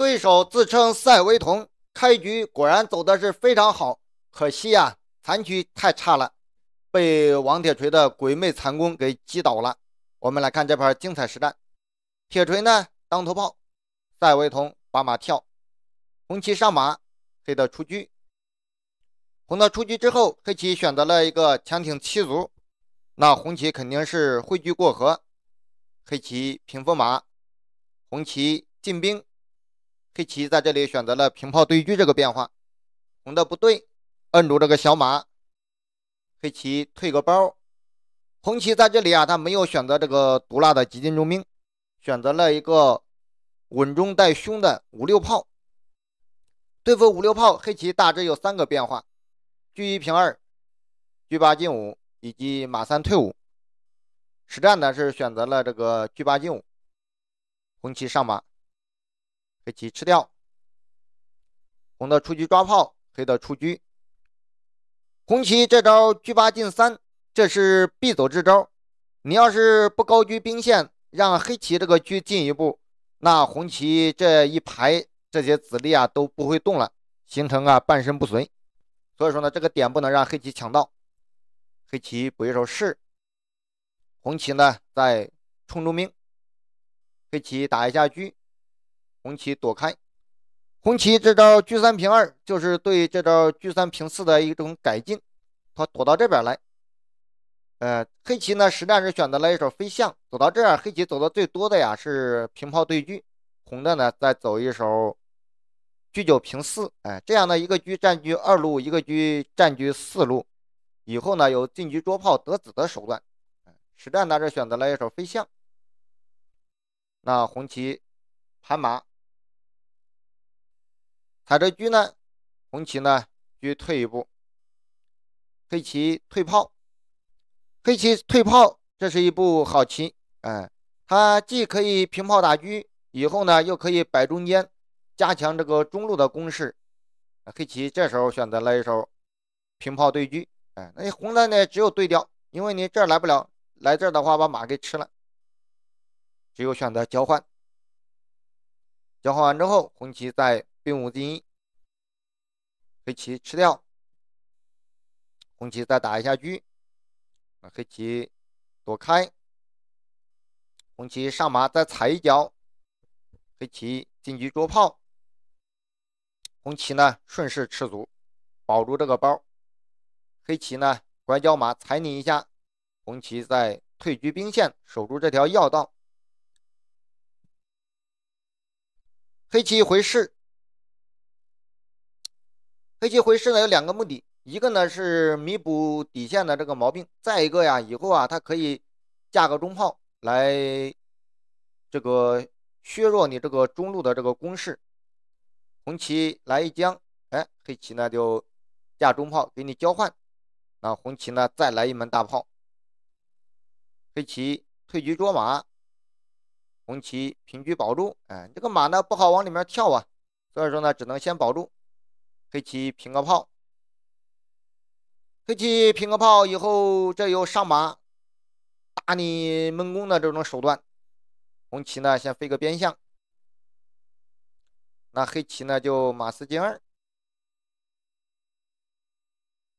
对手自称赛维同，开局果然走的是非常好，可惜呀残局太差了，被王铁锤的鬼魅残弓给击倒了。我们来看这盘精彩实战，铁锤呢当头炮，赛维同把马跳，红棋上马，黑的出车。红的出居之后，黑棋选择了一个强挺七卒，那红棋肯定是汇聚过河，黑棋平风马，红棋进兵。黑棋在这里选择了平炮对狙这个变化，红的不对，摁住这个小马，黑棋退个包。红棋在这里啊，他没有选择这个毒辣的急进中兵，选择了一个稳中带凶的五六炮。对付五六炮，黑棋大致有三个变化：狙一平二、狙八进五以及马三退五。实战呢是选择了这个狙八进五，红棋上马。黑棋吃掉，红的出车抓炮，黑的出车。红旗这招车八进三，这是必走之招。你要是不高车兵线，让黑棋这个车进一步，那红旗这一排这些子力啊都不会动了，形成啊半身不遂。所以说呢，这个点不能让黑棋抢到。黑棋补一手士，红旗呢在冲中兵，黑棋打一下车。红旗躲开，红旗这招车三平二就是对这招车三平四的一种改进，他躲到这边来。呃，黑棋呢实战是选择了一手飞象，走到这儿，黑棋走的最多的呀是平炮对车，红的呢再走一手车九平四，哎，这样呢一个车占据二路，一个车占据四路，以后呢有进车捉炮得子的手段。实战呢是选择了一手飞象，那红旗盘马。踩着车呢，红棋呢，车退一步，黑棋退炮，黑棋退炮，这是一步好棋，哎，它既可以平炮打车，以后呢又可以摆中间，加强这个中路的攻势。黑棋这时候选择了一手平炮对车，哎，那红的呢只有对调，因为你这来不了，来这的话把马给吃了，只有选择交换。交换完之后，红旗在并无第一。黑棋吃掉，红旗再打一下车，那黑棋躲开，红旗上马再踩一脚，黑棋进局捉炮，红旗呢顺势吃卒，保住这个包。黑棋呢拐角马踩你一下，红旗再退车兵线，守住这条要道。黑棋回士。黑棋回师呢有两个目的，一个呢是弥补底线的这个毛病，再一个呀，以后啊它可以架个中炮来，这个削弱你这个中路的这个攻势。红旗来一将，哎，黑棋呢就架中炮给你交换，那红旗呢再来一门大炮。黑棋退局捉马，红旗平局保住，哎，这个马呢不好往里面跳啊，所以说呢只能先保住。黑棋平个炮，黑棋平个炮以后，这有上马打你闷攻的这种手段。红旗呢，先飞个边象，那黑棋呢就马四进二。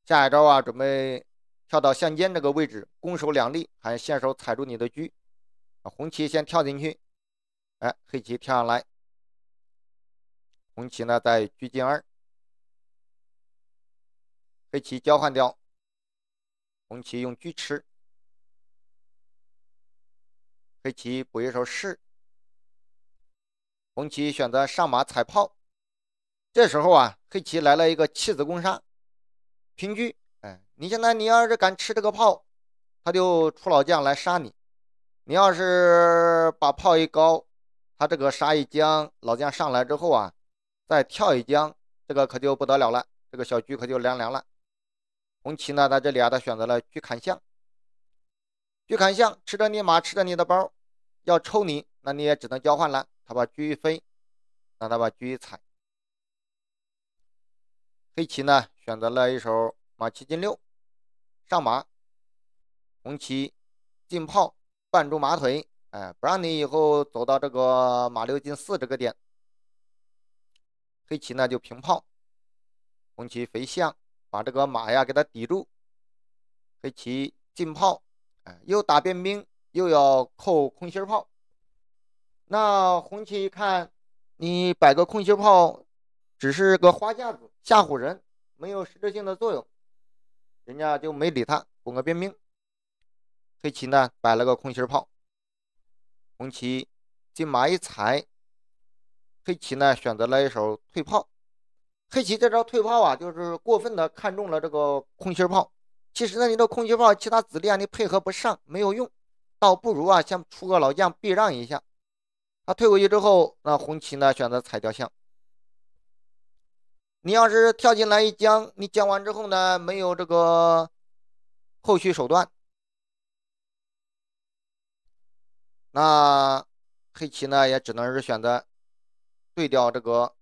下一招啊，准备跳到象尖这个位置，攻守两立，还先手踩住你的车。红旗先跳进去，哎，黑棋跳上来，红旗呢再车进二。黑棋交换掉，红棋用车吃，黑棋补一手士，红棋选择上马踩炮。这时候啊，黑棋来了一个弃子攻杀，平车。哎，你现在你要是敢吃这个炮，他就出老将来杀你。你要是把炮一高，他这个杀一将，老将上来之后啊，再跳一将，这个可就不得了了，这个小车可就凉凉了。红棋呢，在这里啊，他选择了去砍象，去砍象，吃着你马，吃着你的包，要抽你，那你也只能交换了。他把车一飞，让他把车一踩。黑棋呢，选择了一手马七进六，上马，红旗进炮绊住马腿，哎，不让你以后走到这个马六进四这个点。黑棋呢就平炮，红棋飞象。把这个马呀给它抵住，黑棋进炮，啊，又打边兵，又要扣空心炮。那红棋一看，你摆个空心炮，只是个花架子，吓唬人，没有实质性的作用，人家就没理他，拱个边兵。黑棋呢摆了个空心炮，红棋进马一踩，黑棋呢选择了一手退炮。黑棋这招退炮啊，就是过分的看中了这个空心炮。其实呢，你这空心炮，其他子力啊，你配合不上，没有用，倒不如啊，先出个老将避让一下。他退回去之后，那红旗呢，选择踩掉象。你要是跳进来一将，你将完之后呢，没有这个后续手段，那黑棋呢，也只能是选择对掉这个。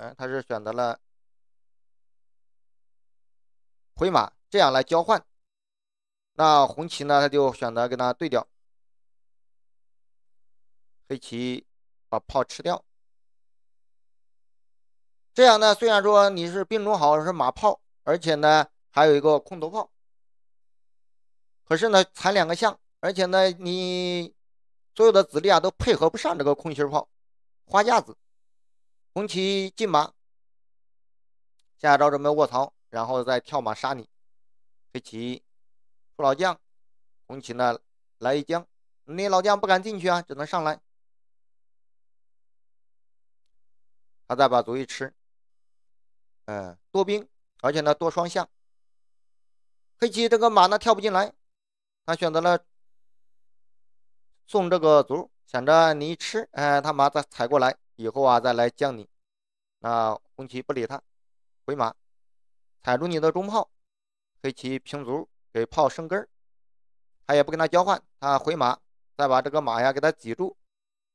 嗯，他是选择了回马这样来交换，那红棋呢，他就选择跟他对掉，黑棋把炮吃掉，这样呢，虽然说你是兵种好，是马炮，而且呢还有一个空头炮，可是呢残两个象，而且呢你所有的子力啊都配合不上这个空心炮，花架子。红旗进马，下招准备卧槽，然后再跳马杀你。黑棋出老将，红旗呢来一将，你老将不敢进去啊，只能上来。他再把卒一吃，嗯，多兵，而且呢多双象。黑棋这个马呢跳不进来，他选择了送这个卒，想着你一吃，哎，他马再踩过来。以后啊，再来将你。那红旗不理他，回马踩住你的中炮。黑棋平卒给炮生根儿，他也不跟他交换，他回马再把这个马呀给他挤住。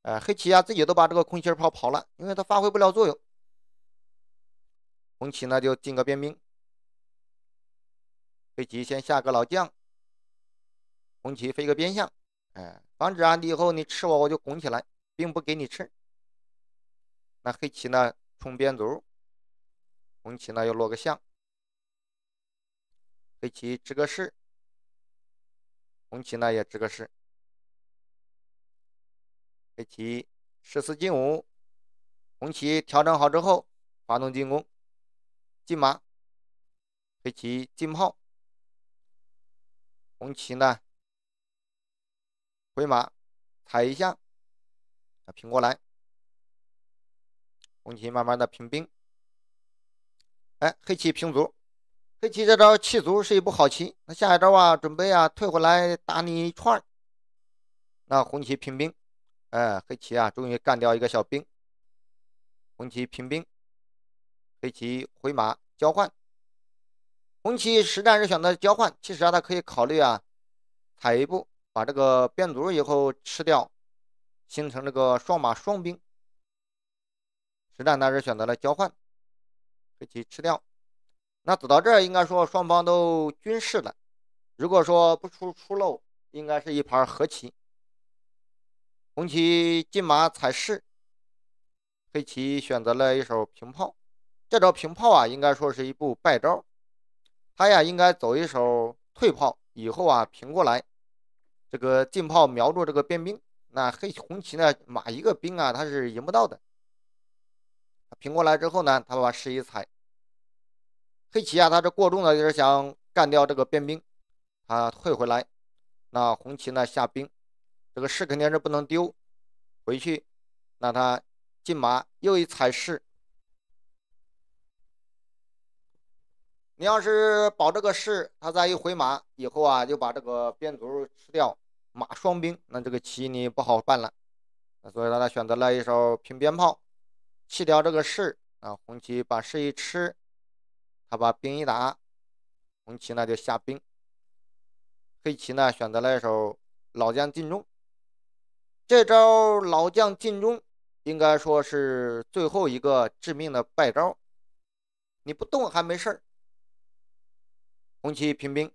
哎，黑棋呀自己都把这个空心炮跑了，因为他发挥不了作用。红旗呢就进个边兵，黑棋先下个老将。红旗飞个边象，哎，防止啊你以后你吃我我就拱起来，并不给你吃。那黑棋呢冲边卒，红旗呢要落个象，黑棋支个士，红旗呢也支个士，黑棋十四进五，红旗调整好之后发动进攻，进马，黑棋进炮，红旗呢回马踩一下，平过来。红旗慢慢的平兵，哎，黑棋平卒，黑棋这招弃卒是一步好棋，那下一招啊，准备啊退回来打你一串那红旗平兵，哎，黑棋啊终于干掉一个小兵。红旗平兵，黑棋回马交换，红旗实战是选择交换，其实啊他可以考虑啊踩一步把这个变卒以后吃掉，形成这个双马双兵。实战当时选择了交换，黑棋吃掉。那走到这儿，应该说双方都均势了。如果说不出出漏，应该是一盘和棋。红旗进马踩士，黑棋选择了一手平炮。这招平炮啊，应该说是一步败招。他呀，应该走一手退炮，以后啊平过来，这个进炮瞄住这个边兵。那黑红旗呢，马一个兵啊，他是赢不到的。挺过来之后呢，他把士一踩，黑棋啊，他这过重的就是想干掉这个边兵，他退回来，那红旗呢下兵，这个士肯定是不能丢，回去，那他进马又一踩士，你要是保这个士，他再一回马以后啊，就把这个边卒吃掉，马双兵，那这个棋你不好办了，所以说他选择了一手平边炮。弃掉这个士啊！红旗把士一吃，他把兵一打，红旗呢就下兵。黑棋呢选择了一手老将进中，这招老将进中应该说是最后一个致命的败招。你不动还没事儿。红旗平兵，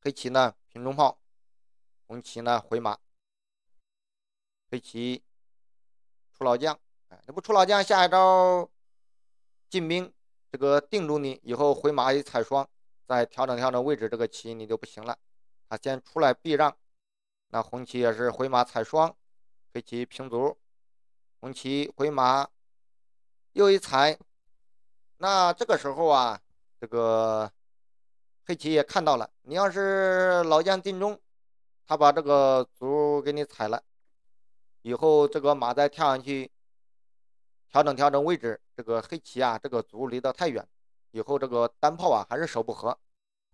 黑棋呢平中炮，红旗呢回马，黑棋。出老将，哎，这不出老将，下一招进兵，这个定住你，以后回马一踩双，再调整调整位置，这个棋你就不行了。他先出来避让，那红棋也是回马踩双，黑棋平卒，红棋回马又一踩。那这个时候啊，这个黑棋也看到了，你要是老将定中，他把这个卒给你踩了。以后这个马再跳上去，调整调整位置。这个黑棋啊，这个卒离得太远，以后这个单炮啊还是守不合。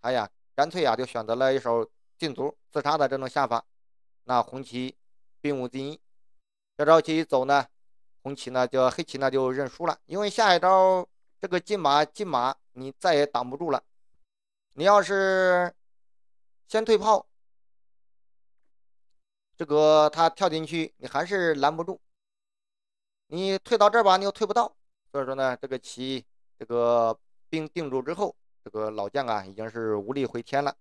他呀，干脆啊就选择了一手进卒自杀的这种下法。那红旗并无进一，这招棋一走呢，红旗呢就黑棋呢就认输了，因为下一招这个进马进马你再也挡不住了。你要是先退炮。这个他跳进去，你还是拦不住。你退到这儿吧，你又退不到。所以说呢，这个棋，这个兵定住之后，这个老将啊，已经是无力回天了。